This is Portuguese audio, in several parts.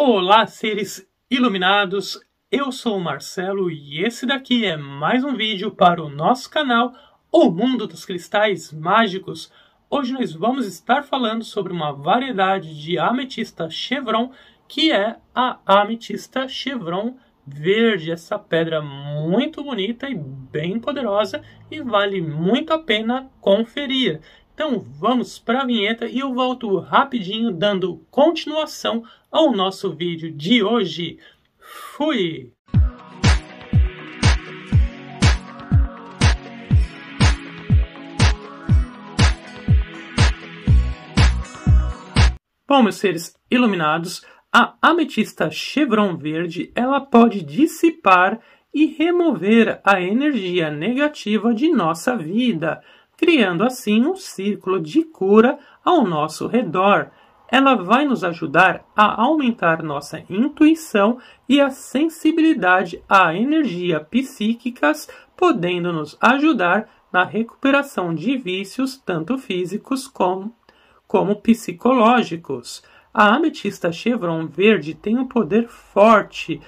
Olá, seres iluminados! Eu sou o Marcelo e esse daqui é mais um vídeo para o nosso canal O Mundo dos Cristais Mágicos. Hoje nós vamos estar falando sobre uma variedade de ametista chevron, que é a ametista chevron verde. Essa pedra muito bonita e bem poderosa e vale muito a pena conferir. Então vamos para a vinheta e eu volto rapidinho dando continuação ao nosso vídeo de hoje. Fui! Bom, meus seres iluminados, a ametista chevron verde ela pode dissipar e remover a energia negativa de nossa vida criando assim um círculo de cura ao nosso redor. Ela vai nos ajudar a aumentar nossa intuição e a sensibilidade à energia psíquicas, podendo nos ajudar na recuperação de vícios tanto físicos como, como psicológicos. A ametista chevron verde tem um poder forte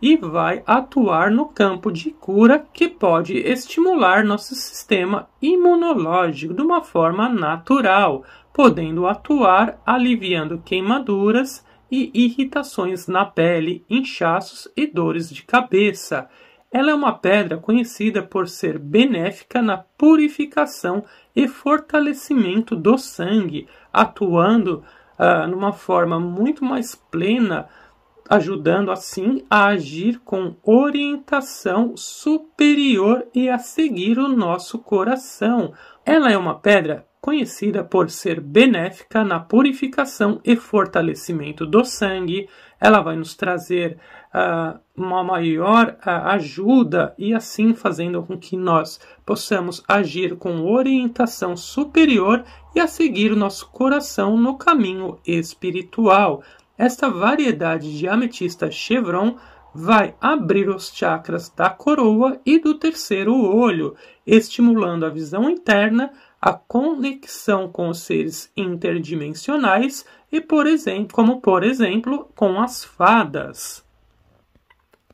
e vai atuar no campo de cura que pode estimular nosso sistema imunológico de uma forma natural, podendo atuar aliviando queimaduras e irritações na pele, inchaços e dores de cabeça. Ela é uma pedra conhecida por ser benéfica na purificação e fortalecimento do sangue, atuando uh, numa forma muito mais plena ajudando assim a agir com orientação superior e a seguir o nosso coração. Ela é uma pedra conhecida por ser benéfica na purificação e fortalecimento do sangue. Ela vai nos trazer uh, uma maior uh, ajuda e assim fazendo com que nós possamos agir com orientação superior e a seguir o nosso coração no caminho espiritual. Esta variedade de ametista chevron vai abrir os chakras da coroa e do terceiro olho, estimulando a visão interna, a conexão com os seres interdimensionais e, por exemplo, como por exemplo, com as fadas.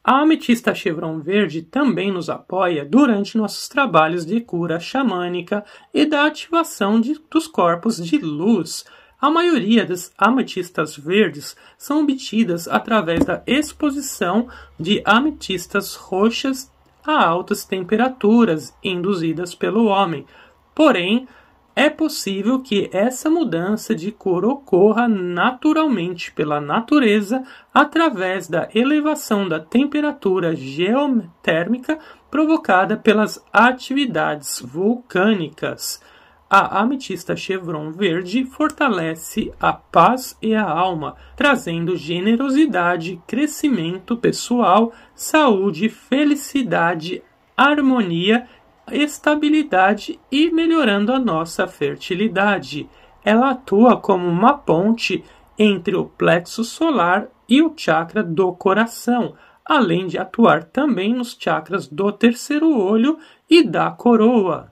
A ametista chevron verde também nos apoia durante nossos trabalhos de cura xamânica e da ativação de, dos corpos de luz a maioria das ametistas verdes são obtidas através da exposição de ametistas roxas a altas temperaturas induzidas pelo homem. Porém, é possível que essa mudança de cor ocorra naturalmente pela natureza através da elevação da temperatura geotérmica provocada pelas atividades vulcânicas. A ametista chevron verde fortalece a paz e a alma, trazendo generosidade, crescimento pessoal, saúde, felicidade, harmonia, estabilidade e melhorando a nossa fertilidade. Ela atua como uma ponte entre o plexo solar e o chakra do coração, além de atuar também nos chakras do terceiro olho e da coroa.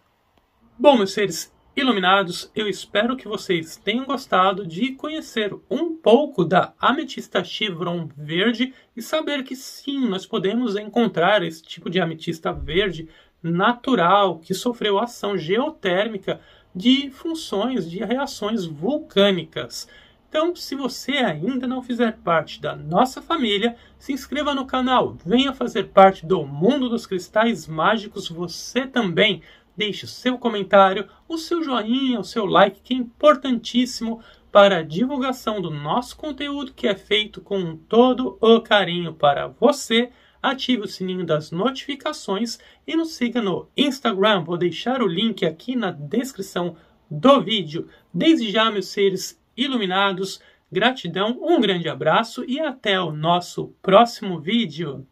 Bom, meus seres, Iluminados, eu espero que vocês tenham gostado de conhecer um pouco da ametista chevron verde e saber que sim, nós podemos encontrar esse tipo de ametista verde natural que sofreu ação geotérmica de funções de reações vulcânicas. Então, se você ainda não fizer parte da nossa família, se inscreva no canal, venha fazer parte do mundo dos cristais mágicos você também deixe o seu comentário, o seu joinha, o seu like, que é importantíssimo para a divulgação do nosso conteúdo que é feito com todo o carinho para você. Ative o sininho das notificações e nos siga no Instagram. Vou deixar o link aqui na descrição do vídeo. Desde já, meus seres iluminados, gratidão, um grande abraço e até o nosso próximo vídeo.